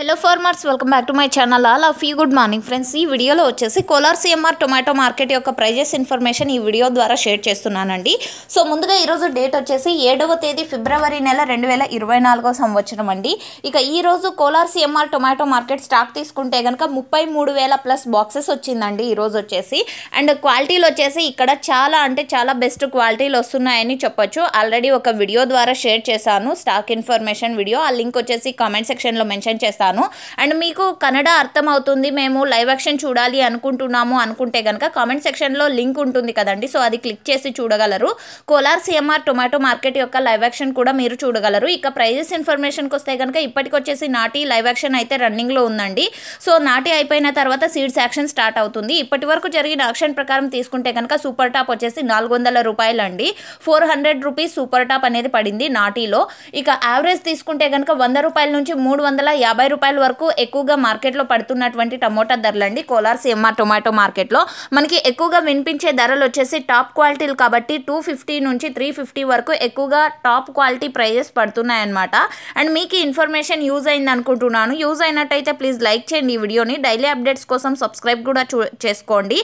hello farmers welcome back to my channel all of you good morning friends ఈ వీడియోలో వచ్చేసి Kolar CMR tomato market యొక్క prices information ఈ video ద్వారా share చేస్తున్నానండి సో ముందుగా ఈరోజు డేట్ వచ్చేసి ఏడవ తేదీ ఫిబ్రవరి నెల రెండు వేల ఇరవై నాలుగో సంవత్సరం అండి ఇక ఈరోజు Kolar CMR tomato market stock తీసుకుంటే కనుక ముప్పై మూడు వేల ప్లస్ బాక్సెస్ వచ్చిందండి ఈరోజు వచ్చేసి అండ్ క్వాలిటీలు వచ్చేసి ఇక్కడ చాలా అంటే చాలా బెస్ట్ క్వాలిటీలు వస్తున్నాయని చెప్పొచ్చు ఆల్రెడీ ఒక వీడియో ద్వారా షేర్ చేశాను స్టాక్ ఇన్ఫర్మేషన్ వీడియో ఆ లింక్ వచ్చేసి కామెంట్ సెక్షన్లో మెన్షన్ చేస్తాను అనుకుంటాను అండ్ మీకు కన్నడ అర్థమవుతుంది మేము లైవ్ యాక్షన్ చూడాలి అనుకుంటున్నాము అనుకుంటే కనుక కామెంట్ సెక్షన్లో లింక్ ఉంటుంది కదండి సో అది క్లిక్ చేసి చూడగలరు కోలార్ సిఎంఆర్ టొమాటో మార్కెట్ యొక్క లైవ్ యాక్షన్ కూడా మీరు చూడగలరు ఇక ప్రైజెస్ ఇన్ఫర్మేషన్కి వస్తే కనుక ఇప్పటికొచ్చేసి నాటి లైవ్ యాక్షన్ అయితే రన్నింగ్లో ఉందండి సో నాటి అయిపోయిన తర్వాత సీడ్స్ యాక్షన్ స్టార్ట్ అవుతుంది ఇప్పటి వరకు జరిగిన యాక్షన్ ప్రకారం తీసుకుంటే కనుక సూపర్ టాప్ వచ్చేసి నాలుగు వందల రూపాయలు అండి four hundred rupees super top అనేది పడింది నాటిలో ఇక యావరేజ్ తీసుకుంటే కనుక వంద రూపాయల నుంచి మూడు వందల యాభై రూపాయల వరకు ఎక్కువగా మార్కెట్లో పడుతున్నటువంటి టమోటా అండి కోలార్ సీఎంఆర్ టొమాటో మార్కెట్లో మనకి ఎక్కువగా వినిపించే ధరలు వచ్చేసి టాప్ క్వాలిటీలు కాబట్టి టూ ఫిఫ్టీ నుంచి త్రీ ఫిఫ్టీ వరకు ఎక్కువగా టాప్ క్వాలిటీ ప్రైజెస్ పడుతున్నాయన్నమాట అండ్ మీకు ఇన్ఫర్మేషన్ యూజ్ అయింది అనుకుంటున్నాను యూజ్ అయినట్టయితే ప్లీజ్ లైక్ చేయండి ఈ వీడియోని డైలీ అప్డేట్స్ కోసం సబ్స్క్రైబ్ కూడా చేసుకోండి